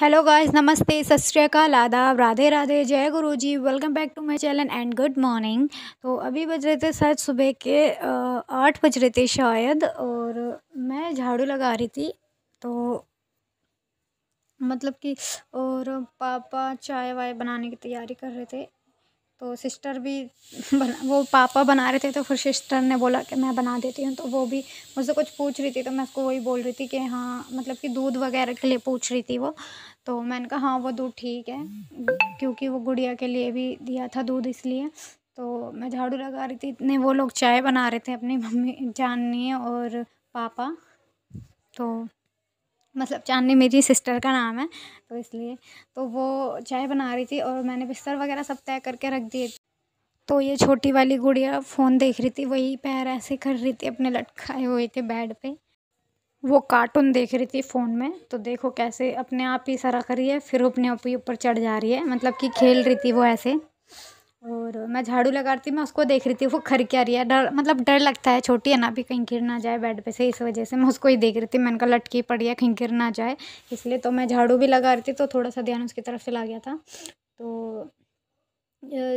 hello guys नमस्ते सत श्रीकाल आदाब राधे राधे जय Guru ji welcome back to my channel and good morning तो अभी बज रहे थे शायद सुबह के आठ बज रहे थे शायद और मैं झाड़ू लगा रही थी तो मतलब कि और पापा चाय वाय बनाने की तैयारी कर रहे थे तो सिस्टर भी बना वो पापा बना रहे थे तो फिर सिस्टर ने बोला कि मैं बना देती हूँ तो वो भी मुझसे कुछ पूछ रही थी तो मैं उसको वही बोल रही थी कि हाँ मतलब कि दूध वगैरह के लिए पूछ रही थी वो तो मैंने कहा हाँ वो दूध ठीक है क्योंकि वो गुड़िया के लिए भी दिया था दूध इसलिए तो मैं झाड़ू लगा रही थी इतने वो लोग चाय बना रहे थे अपनी मम्मी जाननी और पापा तो मतलब चांदनी मेरी सिस्टर का नाम है तो इसलिए तो वो चाय बना रही थी और मैंने बिस्तर वगैरह सब तय करके रख दिए तो ये छोटी वाली गुड़िया फ़ोन देख रही थी वही पैर ऐसे कर रही थी अपने लटकाए हुए थे बेड पे वो कार्टून देख रही थी फ़ोन में तो देखो कैसे अपने आप ही सरक रही है फिर अपने आप ही ऊपर चढ़ जा रही है मतलब कि खेल रही थी वो ऐसे और मैं झाड़ू लगा रही मैं उसको देख रही थी वो खर क्या रही है डर मतलब डर लगता है छोटी है ना भी कहीं गिर ना जाए बेड पे से इस वजह से मैं उसको ही देख रही थी मैंने कहा लटकी पड़ी है कहीं गिर ना जाए इसलिए तो मैं झाड़ू भी लगा रही थी तो थोड़ा सा ध्यान उसकी तरफ से ला गया था तो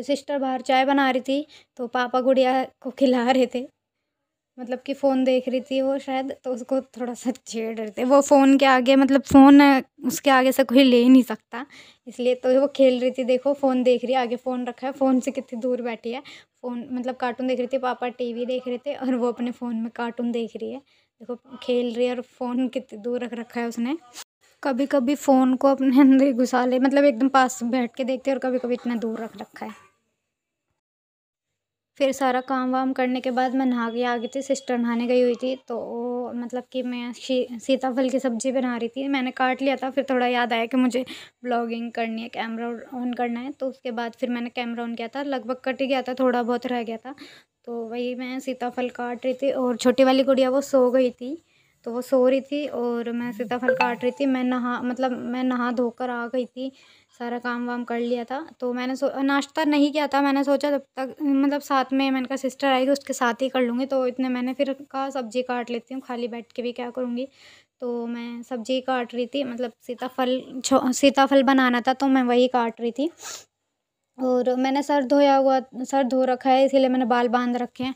सिस्टर बाहर चाय बना रही थी तो पापा गुड़िया को खिला रहे थे मतलब कि फ़ोन देख रही थी वो शायद तो उसको थोड़ा सा छेड़ रहे थे वो फ़ोन के आगे मतलब फ़ोन उसके आगे से कोई ले ही नहीं सकता इसलिए तो वो खेल रही थी देखो फ़ोन देख रही है आगे फ़ोन रखा है फ़ोन से कितनी दूर बैठी है फ़ोन मतलब कार्टून देख रही थी पापा टीवी देख रहे थे और वो अपने फ़ोन में कार्टून देख रही है देखो खेल रही है और फ़ोन कितनी दूर रख रखा है उसने कभी कभी फ़ोन को अपने अंदर ही घुसा ले मतलब एकदम पास बैठ के देखते और कभी कभी इतना दूर रख रखा है फिर सारा काम वाम करने के बाद मैं नहा के आ गई थी सिस्टर नहाने गई हुई थी तो मतलब कि मैं सीताफल की सब्ज़ी बना रही थी मैंने काट लिया था फिर थोड़ा याद आया कि मुझे ब्लॉगिंग करनी है कैमरा ऑन करना है तो उसके बाद फिर मैंने कैमरा ऑन किया था लगभग कट ही गया था थोड़ा बहुत रह गया था तो वही मैं सीताफल काट रही थी और छोटी वाली गुड़िया वो सो गई थी तो वो सो रही थी और मैं सीताफल काट रही थी मैं नहा मतलब मैं नहा धोकर आ गई थी सारा काम वाम कर लिया था तो मैंने सो नाश्ता नहीं किया था मैंने सोचा तब तक मतलब साथ में मैंने कहा सिस्टर आएगी उसके साथ ही कर लूँगी तो इतने मैंने फिर कहा सब्जी काट लेती हूँ खाली बैठ के भी क्या करूँगी तो मैं सब्जी काट रही थी मतलब सीताफल सीताफल बनाना था तो मैं वही काट रही थी और मैंने सर धोया हुआ सर धो रखा है इसीलिए मैंने बाल बांध रखे हैं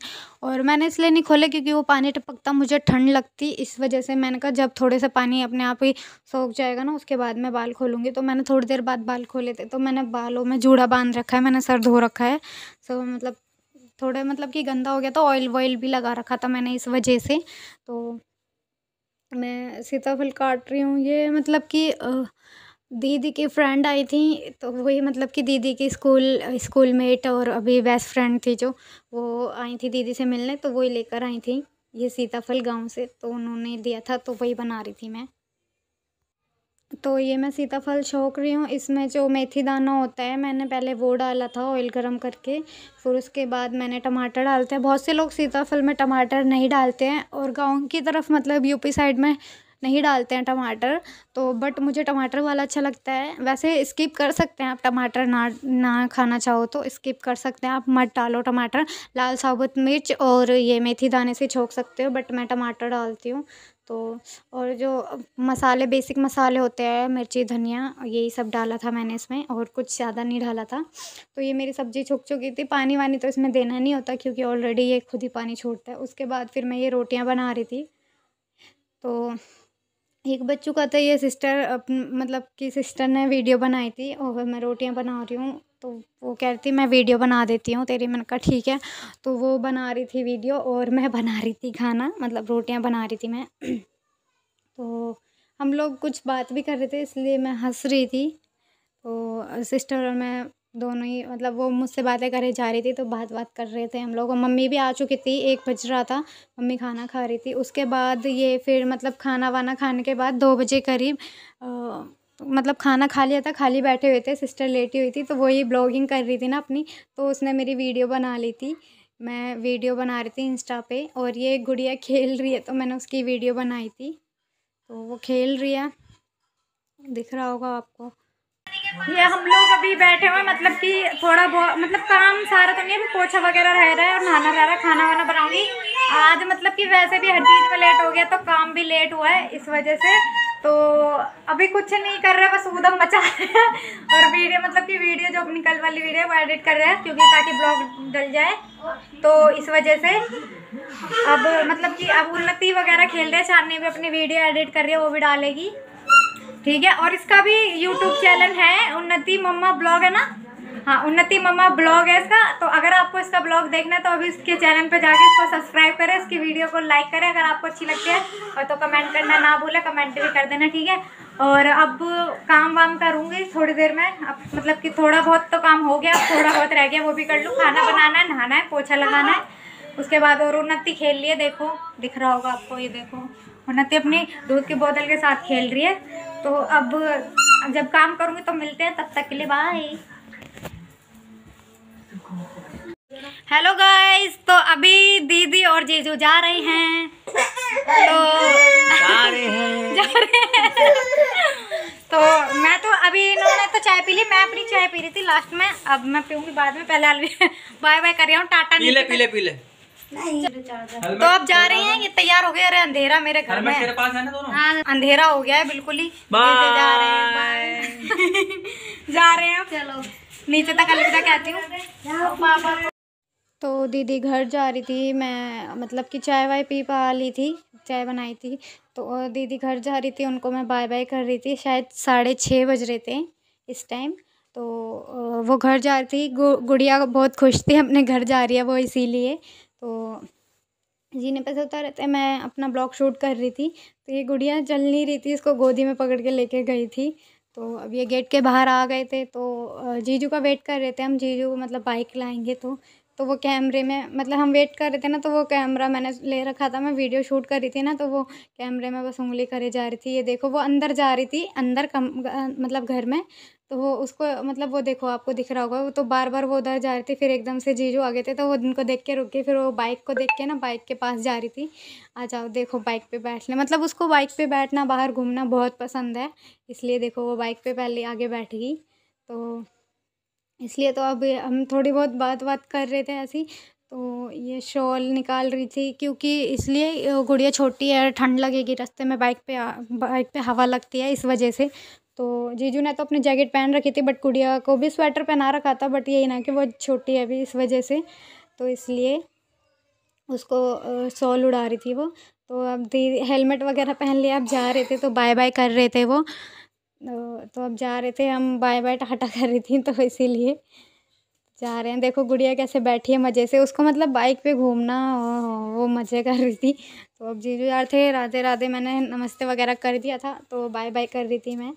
और मैंने इसलिए नहीं खोले क्योंकि वो पानी टपकता मुझे ठंड लगती इस वजह से मैंने कहा जब थोड़े से पानी अपने आप ही सोख जाएगा ना उसके बाद मैं बाल खोलूँगी तो मैंने थोड़ी देर बाद बाल खोले थे तो मैंने बालों में जूड़ा बांध रखा है मैंने सर धो रखा है सो मतलब थोड़े मतलब कि गंदा हो गया तो ऑयल वॉयल भी लगा रखा था मैंने इस वजह से तो मैं सीताफल काट रही हूँ ये मतलब कि दीदी की फ्रेंड आई थी तो वही मतलब कि दीदी की स्कूल स्कूल मेट और अभी बेस्ट फ्रेंड थी जो वो आई थी दीदी से मिलने तो वही लेकर आई थी ये सीताफल गांव से तो उन्होंने दिया था तो वही बना रही थी मैं तो ये मैं सीताफल छोंक रही हूँ इसमें जो मेथी दाना होता है मैंने पहले वो डाला था ऑयल गर्म करके फिर उसके बाद मैंने टमाटर डालते हैं बहुत से लोग सीताफल में टमाटर नहीं डालते हैं और गाँव की तरफ मतलब यूपी साइड में नहीं डालते हैं टमाटर तो बट मुझे टमाटर वाला अच्छा लगता है वैसे स्किप कर सकते हैं आप टमाटर ना ना खाना चाहो तो स्किप कर सकते हैं आप मत डालो टमाटर लाल साबुत मिर्च और ये मेथी दाने से छोंक सकते हो बट मैं टमाटर डालती हूँ तो और जो मसाले बेसिक मसाले होते हैं मिर्ची धनिया यही सब डाला था मैंने इसमें और कुछ ज़्यादा नहीं डाला था तो ये मेरी सब्ज़ी छुक चुकी थी पानी वानी तो इसमें देना नहीं होता क्योंकि ऑलरेडी ये खुद ही पानी छोड़ता है उसके बाद फिर मैं ये रोटियां बना रही थी तो एक बच्चों का था तो ये सिस्टर अपन मतलब कि सिस्टर ने वीडियो बनाई थी और मैं रोटियां बना रही हूँ तो वो कह रही थी मैं वीडियो बना देती हूँ तेरी मैंने कहा ठीक है तो वो बना रही थी वीडियो और मैं बना रही थी खाना मतलब रोटियाँ बना रही थी मैं तो हम लोग कुछ बात भी कर रहे थे इसलिए मैं हंस रही थी तो सिस्टर और मैं दोनों ही मतलब वो मुझसे बातें करे जा रही थी तो बात बात कर रहे थे हम लोग और मम्मी भी आ चुकी थी एक बज रहा था मम्मी खाना खा रही थी उसके बाद ये फिर मतलब खाना वाना खाने के बाद दो बजे करीब मतलब खाना खा लिया था खाली बैठे हुए थे सिस्टर लेटी हुई थी तो वो ये ब्लॉगिंग कर रही थी ना अपनी तो उसने मेरी वीडियो बना ली थी मैं वीडियो बना रही थी इंस्टा पे और ये गुड़िया खेल रही है तो मैंने उसकी वीडियो बनाई थी तो वो खेल रही है दिख रहा होगा आपको ये हम लोग अभी बैठे हुए मतलब कि थोड़ा बहुत मतलब काम सारा तो नहीं अभी पोछा वगैरह रह रहा है और नहाना रह रहा है खाना वाना बनाऊंगी आज मतलब कि वैसे भी हर चीज़ में लेट हो गया तो काम भी लेट हुआ है इस वजह से तो अभी कुछ नहीं कर रहे बस उदम मचा रहे हैं और वीडियो मतलब कि वीडियो जो अपनी कल वाली वीडियो वो एडिट कर रहे हैं क्योंकि ताकि ब्लॉग डल जाए तो इस वजह से अब मतलब कि अब उन्नति वगैरह खेल रहे हैं चांदनी भी अपनी वीडियो एडिट कर रही है वो भी डालेगी ठीक है और इसका भी यूट्यूब चैनल है उन्नति मम्मा ब्लॉग है ना हाँ उन्नति मम्मा ब्लॉग है इसका तो अगर आपको इसका ब्लॉग देखना है तो अभी इसके चैनल पर जाके इसको सब्सक्राइब करें इसकी वीडियो को लाइक करें अगर आपको अच्छी लगती है और तो कमेंट करना ना भूलें कमेंट भी कर देना ठीक है और अब काम वाम करूँगी थोड़ी देर में अब मतलब कि थोड़ा बहुत तो काम हो गया अब थोड़ा बहुत रह गया वो भी कर लूँ खाना बनाना है नहाना है पोछा लगाना है उसके बाद और उन्नति खेल लिए देखो दिख रहा होगा आपको ये देखो उन्नति अपनी दूध की बोतल के साथ खेल रही है तो अब जब काम करूंगी तो मिलते हैं तब तक के लिए बाय हेलो गाइस तो अभी दीदी और जीजू जा रहे हैं तो जा रहे हैं जा रहे हैं तो मैं तो अभी इन्होंने तो चाय पी ली मैं अपनी चाय पी रही थी लास्ट में अब मैं पीऊंगी बाद में पहले अलवि बाय बाय कर रही हूँ टाटा पीले पीले पीले तो आप जा रहे हैं ये तैयार हो गए अरे अंधेरा मेरे घर में तेरे पास है ना दोनों हाँ अंधेरा हो गया है बिल्कुल ही जा रहे हैं जा रहे हैं चलो नीचे तक अलविदा कहती हूँ तो दीदी घर जा रही थी मैं मतलब कि चाय वाय पी पा ली थी चाय बनाई थी तो दीदी घर जा रही थी उनको मैं बाय बाय कर रही थी शायद साढ़े छः बज रहे थे इस टाइम तो वो घर जा रही थी गुड़िया बहुत खुश थी अपने घर जा रही है वो इसीलिए तो जीने पे सोता रहता है मैं अपना ब्लॉग शूट कर रही थी तो ये गुड़िया चल नहीं रही थी इसको गोदी में पकड़ के लेके गई थी तो अब ये गेट के बाहर आ गए थे तो जीजू का वेट कर रहे थे हम जीजू मतलब बाइक लाएंगे तो तो वो कैमरे में मतलब हम वेट कर रहे थे ना तो वो कैमरा मैंने ले रखा था मैं वीडियो शूट कर रही थी ना तो वो कैमरे में बस उंगली करे जा रही थी ये देखो वो अंदर जा रही थी अंदर कम मतलब घर में तो वो उसको मतलब वो देखो आपको दिख रहा होगा वो तो बार बार वो उधर जा रही थी फिर एकदम से जीजू आ गए थे तो वो उनको देख के रुक गई फिर वो बाइक को देख के ना बाइक के पास जा रही थी आ जाओ देखो बाइक पे बैठ ले मतलब उसको बाइक पे बैठना बाहर घूमना बहुत पसंद है इसलिए देखो वो बाइक पे पहले आगे बैठ गई तो इसलिए तो अब हम थोड़ी बहुत बात बात कर रहे थे ऐसी तो ये शॉल निकाल रही थी क्योंकि इसलिए गुड़िया छोटी है ठंड लगेगी रास्ते में बाइक पे बाइक पे हवा लगती है इस वजह से तो जीजू ने तो अपनी जैकेट पहन रखी थी बट गुड़िया को भी स्वेटर पहना रखा था बट यही ना कि वो छोटी है अभी इस वजह से तो इसलिए उसको सॉल उड़ा रही थी वो तो अब दी हेलमेट वगैरह पहन लिया अब जा रहे थे तो बाय बाय कर रहे थे वो तो अब जा रहे थे हम बाय बाय टाटा कर रही थी तो इसीलिए जा रहे हैं देखो गुड़िया कैसे बैठी है मज़े से उसको मतलब बाइक पे घूमना वो मज़े कर रही थी तो अब जीजू यार थे राधे राधे मैंने नमस्ते वगैरह कर दिया था तो बाय बाय कर रही थी मैं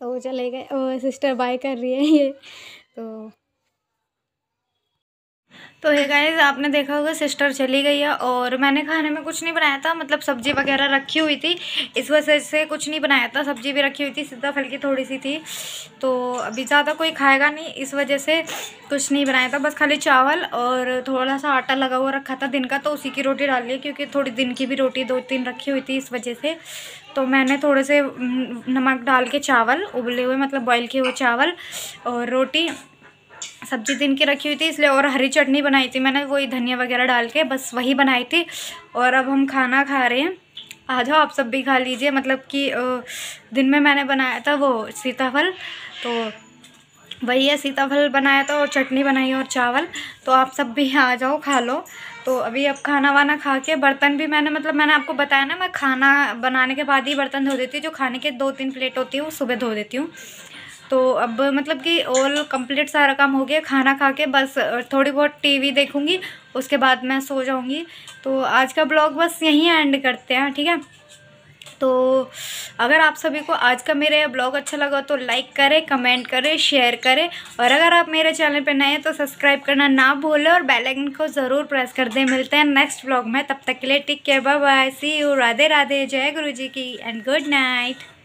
तो वो चले गए और सिस्टर बाय कर रही है ये तो तो हे गाइस आपने देखा होगा सिस्टर चली गई है और मैंने खाने में कुछ नहीं बनाया था मतलब सब्जी वगैरह रखी हुई थी इस वजह से कुछ नहीं बनाया था सब्जी भी रखी हुई थी सीधा की थोड़ी सी थी तो अभी ज़्यादा कोई खाएगा नहीं इस वजह से कुछ नहीं बनाया था बस खाली चावल और थोड़ा सा आटा लगा हुआ रखा था दिन का तो उसी की रोटी डाल ली क्योंकि थोड़ी दिन की भी रोटी दो तीन रखी हुई थी इस वजह से तो मैंने थोड़े से नमक डाल के चावल उबले हुए मतलब बॉयल किए हुए चावल और रोटी सब्जी दिन की रखी हुई थी इसलिए और हरी चटनी बनाई थी मैंने वही धनिया वगैरह डाल के बस वही बनाई थी और अब हम खाना खा रहे हैं आ जाओ आप सब भी खा लीजिए मतलब कि दिन में मैंने बनाया था वो सीताफल तो वही है सीताफल बनाया था और चटनी बनाई और चावल तो आप सब भी आ जाओ खा लो तो अभी अब खाना वाना खा के बर्तन भी मैंने मतलब मैंने आपको बताया ना मैं खाना बनाने के बाद ही बर्तन धो देती हूँ जो खाने के दो तीन प्लेट होती है वो सुबह धो देती हूँ तो अब मतलब कि ऑल कंप्लीट सारा काम हो गया खाना खा के बस थोड़ी बहुत टीवी देखूँगी उसके बाद मैं सो जाऊँगी तो आज का ब्लॉग बस यहीं एंड करते हैं ठीक है तो अगर आप सभी को आज का मेरा ब्लॉग अच्छा लगा तो लाइक करें कमेंट करें शेयर करें और अगर आप मेरे चैनल पर नए हैं तो सब्सक्राइब करना ना भूलें और बेल आइकन को ज़रूर प्रेस कर दें मिलते हैं नेक्स्ट ब्लॉग में तब तक के लिए take care bye bye see you Radhe Radhe जय गुरु जी की एंड गुड नाइट